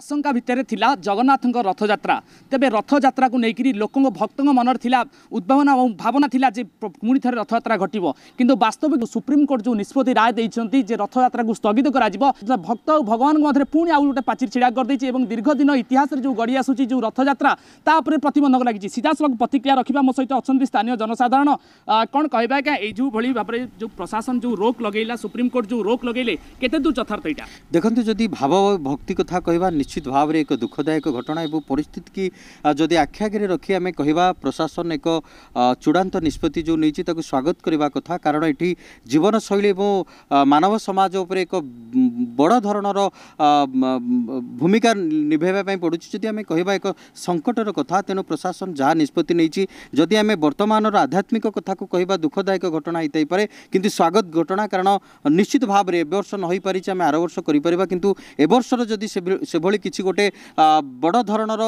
আশঙ্কা ভিতরে লা জগন্নাথ রথযাত্রা তেমনি রথযাত্রা নেইকি লোক ভক্ত মনরে লা উদ্ভাবনা এবং ভাবনা লা যে পুঁ থে রথযাত্রা ঘটব কিন্তু বাস্তবিক সুপ্রিমকোর্ট যে নিষ্পতি রায় দিয়েছেন যে রথযাত্রা স্থগিত করা ভক্ত ও ভগবান মধ্যে পুঁ আউ গোটে পাচির ছিড়া করেদেছে এবং দীর্ঘদিন ইতিহাসের যে গড়ি আসুচি যে রথযাত্রা তা উপরে প্রতবন্ধক লাগিছে সিধাসলখ প্রতিক্রিয়া রাখা মো সহ অনেক স্থানীয় জনসাধারণ কণ কহবা আজ্ঞা এই যেভাবে ভাবে যে প্রশাসন যে রোক লগাইলা সুপ্রিমকোর্ট যে রোক লগাইলে কেতে দূর যথার্থ এটা দেখুন যদি ভাব ভক্তি কথা কহবা নিশ্চিত ভাবে এক দুঃখদায়ক ঘটনা এবং পরিস্থিতিকে যদি আখি আগে রক্ষি আমি কহা প্রশাসন এক চূড়ান্ত নিষ্পতি যে নিয়েছি তাকে স্বাগত করা কথা কারণ এটি জীবনশৈলী এবং মানব সমাজ উপরে এক বড় ধরনের ভূমিকা নিভাইবা পড়ুছি যদি আমি কহা এক সংকটর কথা তেণু প্রশাসন যা নিষ্পতি নিয়েছি যদি আমি বর্তমানর আধ্যাত্মিক কথা কহা দুঃখদায়ক ঘটনা হয়ে পারে কিন্তু স্বাগত ঘটনা কারণ নিশ্চিত ভাবে এবর্ষ নহপারিছে আমি আর বর্ষ করে কিন্তু এবর্ষর যদি সেভাবে ଏଭଳି କିଛି ଗୋଟେ ବଡ଼ ଧରଣର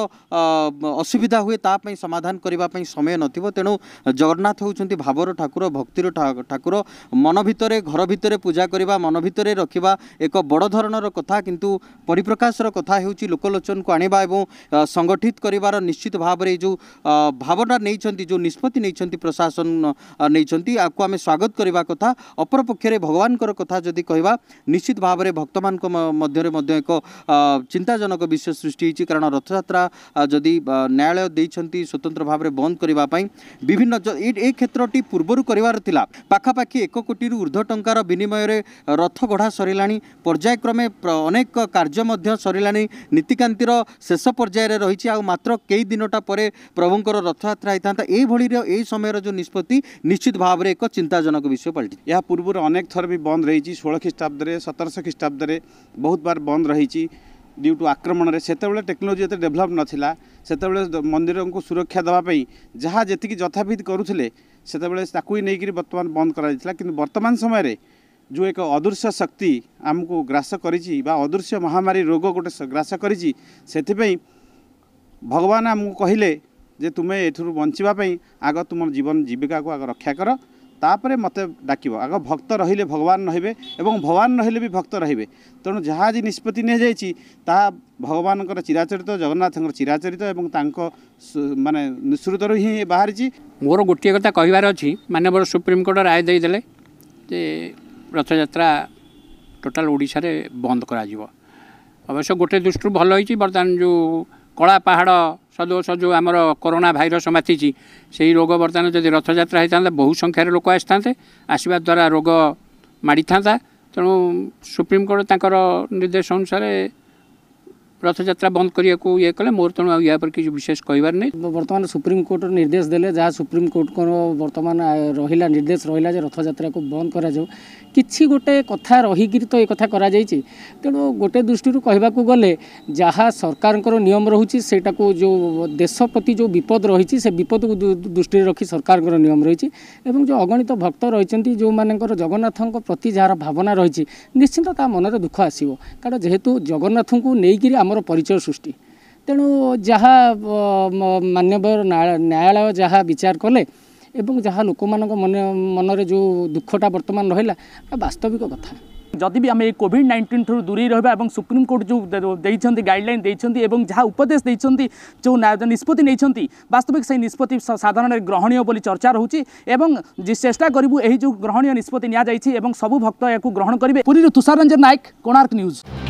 ଅସୁବିଧା ହୁଏ ତା ପାଇଁ ସମାଧାନ କରିବା ପାଇଁ ସମୟ ନଥିବ ତେଣୁ ଜଗନ୍ନାଥ ହେଉଛନ୍ତି ଭାବର ଠାକୁର ଭକ୍ତିର ଠାକୁର ମନ ଭିତରେ ଘର ଭିତରେ ପୂଜା କରିବା ମନ ଭିତରେ ରଖିବା ଏକ ବଡ଼ ଧରଣର କଥା କିନ୍ତୁ ପରିପ୍ରକାଶର କଥା ହେଉଛି ଲୋକଲୋଚନକୁ ଆଣିବା ଏବଂ ସଂଗଠିତ କରିବାର ନିଶ୍ଚିତ ଭାବରେ ଯେଉଁ ଭାବନା ନେଇଛନ୍ତି ଯେଉଁ ନିଷ୍ପତ୍ତି ନେଇଛନ୍ତି ପ୍ରଶାସନ ନେଇଛନ୍ତି ଆକୁ ଆମେ ସ୍ୱାଗତ କରିବା କଥା ଅପରପକ୍ଷରେ ଭଗବାନଙ୍କର କଥା ଯଦି କହିବା ନିଶ୍ଚିତ ଭାବରେ ଭକ୍ତମାନଙ୍କ ମଧ୍ୟରେ ମଧ୍ୟ ଏକ ଚିନ୍ତା ସୁବିଧାଜନକ ବିଷୟ ସୃଷ୍ଟି ହୋଇଛି କାରଣ ରଥଯାତ୍ରା ଯଦି ନ୍ୟାୟାଳୟ ଦେଇଛନ୍ତି ସ୍ୱତନ୍ତ୍ର ଭାବରେ ବନ୍ଦ କରିବା ପାଇଁ ବିଭିନ୍ନ ଏ କ୍ଷେତ୍ରଟି ପୂର୍ବରୁ କରିବାର ଥିଲା ପାଖାପାଖି ଏକ କୋଟିରୁ ଉର୍ଦ୍ଧ୍ୱ ଟଙ୍କାର ବିନିମୟରେ ରଥ ଗଢ଼ା ସରିଲାଣି ପର୍ଯ୍ୟାୟକ୍ରମେ ଅନେକ କାର୍ଯ୍ୟ ମଧ୍ୟ ସରିଲାଣି ନୀତିକାନ୍ତିର ଶେଷ ପର୍ଯ୍ୟାୟରେ ରହିଛି ଆଉ ମାତ୍ର କେଇ ଦିନଟା ପରେ ପ୍ରଭୁଙ୍କର ରଥଯାତ୍ରା ହୋଇଥାନ୍ତା ଏଇଭଳିର ଏହି ସମୟର ଯେଉଁ ନିଷ୍ପତ୍ତି ନିଶ୍ଚିତ ଭାବରେ ଏକ ଚିନ୍ତାଜନକ ବିଷୟ ପାଲଟି ଏହା ପୂର୍ବରୁ ଅନେକ ଥର ବି ବନ୍ଦ ରହିଛି ଷୋହଳ ଖ୍ରୀଷ୍ଟାବ୍ଦରେ ସତରଶହ ଖ୍ରୀଷ୍ଟାବ୍ଦରେ ବହୁତ ବାର ବନ୍ଦ ରହିଛି ଡ୍ୟୁ ଟୁ ଆକ୍ରମଣରେ ସେତେବେଳେ ଟେକ୍ନୋଲୋଜି ଏତେ ଡେଭଲପ୍ ନଥିଲା ସେତେବେଳେ ମନ୍ଦିରଙ୍କୁ ସୁରକ୍ଷା ଦେବା ପାଇଁ ଯାହା ଯେତିକି ଯଥାବିଧି କରୁଥିଲେ ସେତେବେଳେ ତାକୁ ହିଁ ନେଇକରି ବର୍ତ୍ତମାନ ବନ୍ଦ କରାଯାଇଥିଲା କିନ୍ତୁ ବର୍ତ୍ତମାନ ସମୟରେ ଯେଉଁ ଏକ ଅଦୃଶ୍ୟ ଶକ୍ତି ଆମକୁ ଗ୍ରାସ କରିଛି ବା ଅଦୃଶ୍ୟ ମହାମାରୀ ରୋଗ ଗୋଟେ ଗ୍ରାସ କରିଛି ସେଥିପାଇଁ ଭଗବାନ ଆମକୁ କହିଲେ ଯେ ତୁମେ ଏଥିରୁ ବଞ୍ଚିବା ପାଇଁ ଆଗ ତୁମ ଜୀବନ ଜୀବିକାକୁ ଆଗ ରକ୍ଷା କର ତାପରେ ମୋତେ ଡାକିବ ଆଗ ଭକ୍ତ ରହିଲେ ଭଗବାନ ରହିବେ ଏବଂ ଭଗବାନ ରହିଲେ ବି ଭକ୍ତ ରହିବେ ତେଣୁ ଯାହା ଆଜି ନିଷ୍ପତ୍ତି ନିଆଯାଇଛି ତାହା ଭଗବାନଙ୍କର ଚିରାଚରିତ ଜଗନ୍ନାଥଙ୍କର ଚିରାଚରିତ ଏବଂ ତାଙ୍କ ମାନେ ନିଃସୃତରୁ ହିଁ ବାହାରିଛି ମୋର ଗୋଟିଏ କଥା କହିବାର ଅଛି ମାନ୍ୟବର ସୁପ୍ରିମକୋର୍ଟ ରାୟ ଦେଇଦେଲେ ଯେ ରଥଯାତ୍ରା ଟୋଟାଲ ଓଡ଼ିଶାରେ ବନ୍ଦ କରାଯିବ ଅବଶ୍ୟ ଗୋଟେ ଦୃଷ୍ଟିରୁ ଭଲ ହେଇଛି ବର୍ତ୍ତମାନ ଯେଉଁ କଳା ପାହାଡ଼ ସଦୋଷ ଯେଉଁ ଆମର କରୋନା ଭାଇରସ୍ ମାତିଛି ସେଇ ରୋଗ ବର୍ତ୍ତମାନ ଯଦି ରଥଯାତ୍ରା ହେଇଥାନ୍ତା ବହୁ ସଂଖ୍ୟାରେ ଲୋକ ଆସିଥାନ୍ତେ ଆସିବା ଦ୍ୱାରା ରୋଗ ମାଡ଼ିଥାନ୍ତା ତେଣୁ ସୁପ୍ରିମକୋର୍ଟ ତାଙ୍କର ନିର୍ଦ୍ଦେଶ ଅନୁସାରେ ରଥଯାତ୍ରା ବନ୍ଦ କରିବାକୁ ଇଏ କଲେ ମୋର ତେଣୁ ଆଉ ୟା ଉପରେ କିଛି ବିଶେଷ କହିବାର ନାହିଁ ବର୍ତ୍ତମାନ ସୁପ୍ରିମକୋର୍ଟର ନିର୍ଦ୍ଦେଶ ଦେଲେ ଯାହା ସୁପ୍ରିମକୋର୍ଟଙ୍କର ବର୍ତ୍ତମାନ ରହିଲା ନିର୍ଦ୍ଦେଶ ରହିଲା ଯେ ରଥଯାତ୍ରାକୁ ବନ୍ଦ କରାଯାଉ କିଛି ଗୋଟେ କଥା ରହିକିରି ତ ଏ କଥା କରାଯାଇଛି ତେଣୁ ଗୋଟେ ଦୃଷ୍ଟିରୁ କହିବାକୁ ଗଲେ ଯାହା ସରକାରଙ୍କର ନିୟମ ରହୁଛି ସେଇଟାକୁ ଯେଉଁ ଦେଶ ପ୍ରତି ଯେଉଁ ବିପଦ ରହିଛି ସେ ବିପଦକୁ ଦୃଷ୍ଟିରେ ରଖି ସରକାରଙ୍କର ନିୟମ ରହିଛି ଏବଂ ଯେଉଁ ଅଗଣିତ ଭକ୍ତ ରହିଛନ୍ତି ଯେଉଁମାନଙ୍କର ଜଗନ୍ନାଥଙ୍କ ପ୍ରତି ଯାହାର ଭାବନା ରହିଛି ନିଶ୍ଚିନ୍ତ ତା ମନରେ ଦୁଃଖ ଆସିବ କାରଣ ଯେହେତୁ ଜଗନ୍ନାଥଙ୍କୁ ନେଇକିରି ଆମ ଆମର ପରିଚୟ ସୃଷ୍ଟି ତେଣୁ ଯାହା ମାନ୍ୟବର ନ୍ୟାୟାଳୟ ଯାହା ବିଚାର କଲେ ଏବଂ ଯାହା ଲୋକମାନଙ୍କ ମନେ ମନରେ ଯେଉଁ ଦୁଃଖଟା ବର୍ତ୍ତମାନ ରହିଲା ବାସ୍ତବିକ କଥା ଯଦି ବି ଆମେ ଏଇ କୋଭିଡ଼ ନାଇଣ୍ଟିନ୍ ଦୂରେଇ ରହିବା ଏବଂ ସୁପ୍ରିମକୋର୍ଟ ଯେଉଁ ଦେଇଛନ୍ତି ଗାଇଡ଼ଲାଇନ୍ ଦେଇଛନ୍ତି ଏବଂ ଯାହା ଉପଦେଶ ଦେଇଛନ୍ତି ଯେଉଁ ନିଷ୍ପତ୍ତି ନେଇଛନ୍ତି ବାସ୍ତବିକ ସେହି ନିଷ୍ପତ୍ତି ସାଧାରଣରେ ଗ୍ରହଣୀୟ ବୋଲି ଚର୍ଚ୍ଚା ରହୁଛି ଏବଂ ଚେଷ୍ଟା କରିବୁ ଏହି ଯେଉଁ ଗ୍ରହଣୀୟ ନିଷ୍ପତ୍ତି ନିଆଯାଇଛି ଏବଂ ସବୁ ଭକ୍ତ ଏହାକୁ ଗ୍ରହଣ କରିବେ ପୁରୀରୁ ତୁଷାର ତୁଷାରରଞ୍ଜନ ନାୟକ କୋଣାର୍କ ନ୍ୟୁଜ୍